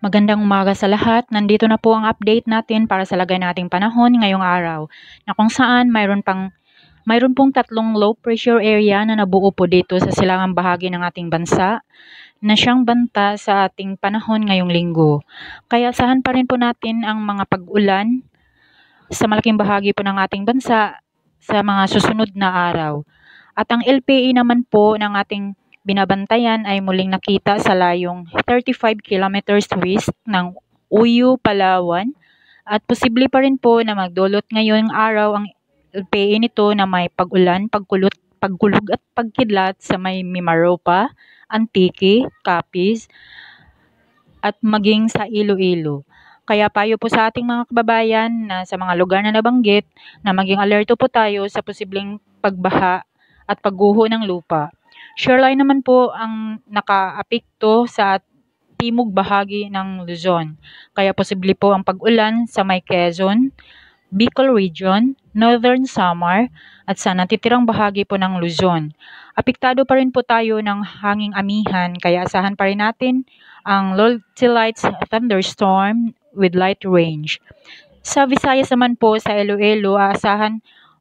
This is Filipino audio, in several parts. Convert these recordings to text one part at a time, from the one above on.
Magandang umaga sa lahat. Nandito na po ang update natin para sa lagay nating panahon ngayong araw na kung saan mayroon pang mayroon pong tatlong low pressure area na nabuo po dito sa silangang bahagi ng ating bansa na siyang banta sa ating panahon ngayong linggo. Kaya asahan pa rin po natin ang mga pag-ulan sa malaking bahagi po ng ating bansa sa mga susunod na araw. At ang LPA e naman po ng ating binabantayan ay muling nakita sa layong 35 kilometers west ng Uyu, Palawan at posible pa rin po na magdulot ngayong araw ang LPA nito na may pagulan, pagkulot, pagkulog at pagkidlat sa may Mimaropa, Antique, Capiz at maging sa Iloilo. Kaya payo po sa ating mga kababayan na sa mga lugar na nabanggit na maging alerto po tayo sa posibleng pagbaha at pagguho ng lupa. Siargay naman po ang nakaapekto sa timog bahagi ng Luzon. Kaya posible po ang pag-ulan sa may Bicol Region, Northern Samar, at sa natitirang bahagi po ng Luzon. Apektado pa rin po tayo ng hanging amihan, kaya asahan pa rin natin ang Loltilites thunderstorm with light range. Sa Visayas naman po, sa Iloilo, aasahan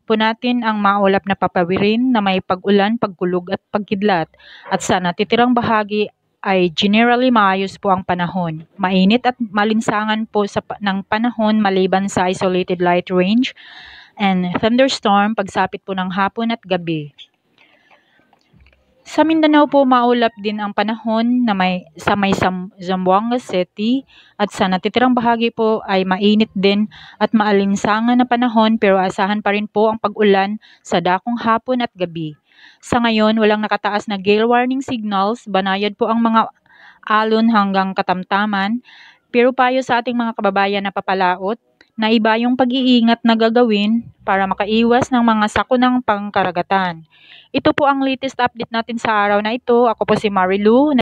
po natin ang maulap na papawirin na may pag-ulan, pagkulog at pagkidlat at sa natitirang bahagi ay generally maayos po ang panahon. Mainit at malinsangan po sa, ng panahon maliban sa isolated light range and thunderstorm pagsapit po ng hapon at gabi. Sa Mindanao po maulap din ang panahon na may, sa may Zamboanga City at sa natitirang bahagi po ay mainit din at maalinsangan na panahon pero asahan pa rin po ang pag-ulan sa dakong hapon at gabi. Sa ngayon, walang nakataas na gale warning signals, banayad po ang mga alon hanggang katamtaman, pero payo sa ating mga kababayan na papalaot, na iba yung pag-iingat na gagawin para makaiwas ng mga sakunang pangkaragatan. Ito po ang latest update natin sa araw na ito. Ako po si Marilu.